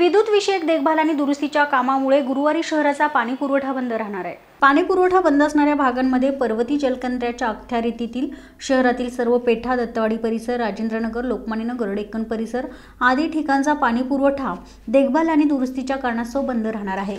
विद्युत विषयक देखभाल आणि दुरुस्तीच्या कामामुळे गुरुवारी शहराचा पाणीपुरवठा बंद राहणार आहे पाणीपुरवठा बंद असणाऱ्या भागांमध्ये पर्वती अख्ख्या अखत्यारीतील शहरातील सर्व पेठा दत्तवाडी परिसर राजेंद्रनगर लोकमान्यनगर डेक्कन परिसर आदी ठिकाणचा पाणीपुरवठा देखभाल आणि दुरुस्तीच्या कारणास्तव बंद राहणार आहे